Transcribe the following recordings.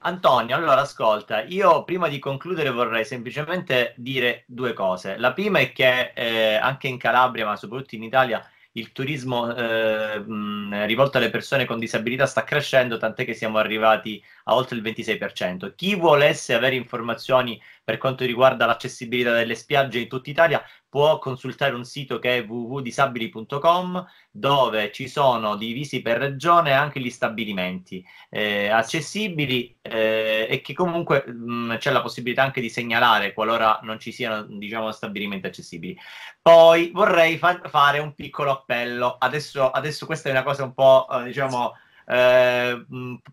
Antonio, allora ascolta, io prima di concludere vorrei semplicemente dire due cose. La prima è che eh, anche in Calabria, ma soprattutto in Italia, il turismo eh, mh, rivolto alle persone con disabilità sta crescendo, tant'è che siamo arrivati a oltre il 26%. Chi volesse avere informazioni per quanto riguarda l'accessibilità delle spiagge in tutta Italia, può consultare un sito che è www.disabili.com dove ci sono divisi per regione anche gli stabilimenti eh, accessibili eh, e che comunque mh, mm, c'è la possibilità anche di segnalare qualora non ci siano diciamo, stabilimenti accessibili. Poi vorrei fa- fare un piccolo appello, adesso, adesso, questa è una cosa un po' eh, diciamo eh,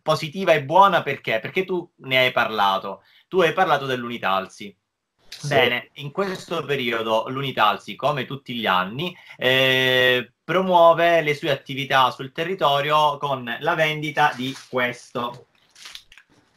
positiva e buona perché? Perché tu ne hai parlato, tu hai parlato dell'Unitalsi. Sì. Bene, in questo periodo l'Unitalsi, come tutti gli anni, eh, promuove le sue attività sul territorio con la vendita di questo.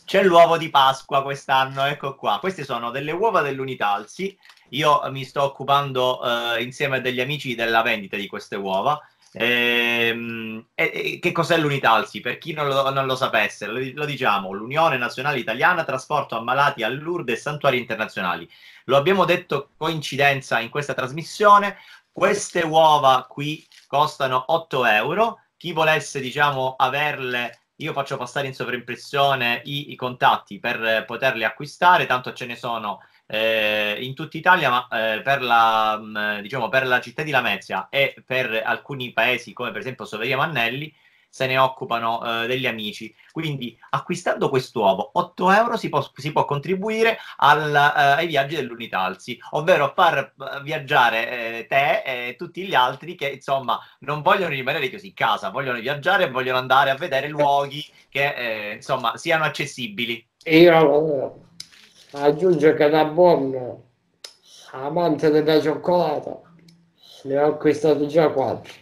C'è l'uovo di Pasqua quest'anno, ecco qua. Queste sono delle uova dell'Unitalsi. Io mi sto occupando eh, insieme a degli amici della vendita di queste uova. Ehm, e, eh, eh, che cos'è l'Unitalsi? Per chi non lo, non lo sapesse, lo, lo, diciamo, l'Unione Nazionale Italiana Trasporto Ammalati a Lourdes e Santuari Internazionali. Lo abbiamo detto coincidenza in questa trasmissione, queste uova qui costano 8 euro, chi volesse diciamo averle io faccio passare in sovrimpressione i, i contatti per poterle acquistare, tanto ce ne sono eh, in tutta Italia, ma eh, per, la, mm, eh, diciamo, per, la, città di Lamezia e per alcuni paesi come per esempio Soveria Mannelli se ne occupano eh, degli amici. Quindi acquistando quest'uovo, 8 euro si può, si può contribuire al, eh, ai viaggi dell'Unitalsi, ovvero far eh, viaggiare te e tutti gli altri che insomma non vogliono rimanere chiusi in casa, vogliono viaggiare e vogliono andare a vedere luoghi che insomma siano accessibili. Io aggiunge che da buon amante della cioccolata ne ho acquistati già quattro.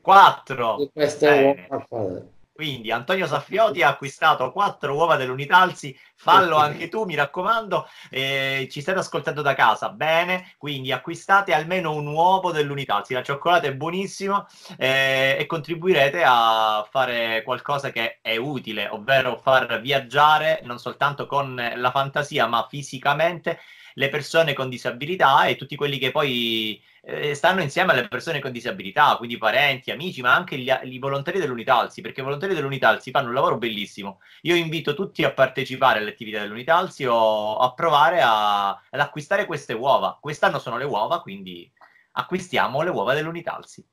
Quattro? Di queste eh. quattro. Quindi Antonio Saffriotti ha acquistato quattro uova dell'Unitalsi, fallo anche tu, mi raccomando, eh, ci state ascoltando da casa, bene, quindi acquistate almeno un uovo dell'Unitalsi, la cioccolata è buonissima eh, e contribuirete a fare qualcosa che è utile, ovvero far viaggiare non soltanto con la fantasia, ma fisicamente le persone con disabilità e tutti quelli che poi eh, stanno insieme alle persone con disabilità, quindi parenti, amici, ma anche gli, i volontari dell'Unitalsi, perché i volontari dell'Unitalsi fanno un lavoro bellissimo. Io invito tutti a partecipare alle attività dell'Unitalsi o a provare a, ad acquistare queste uova. Quest'anno sono le uova, quindi acquistiamo le uova dell'Unitalsi.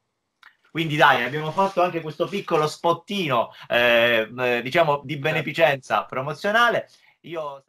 Quindi dai, abbiamo fatto anche questo piccolo spottino, eh, diciamo, di beneficenza promozionale. Io...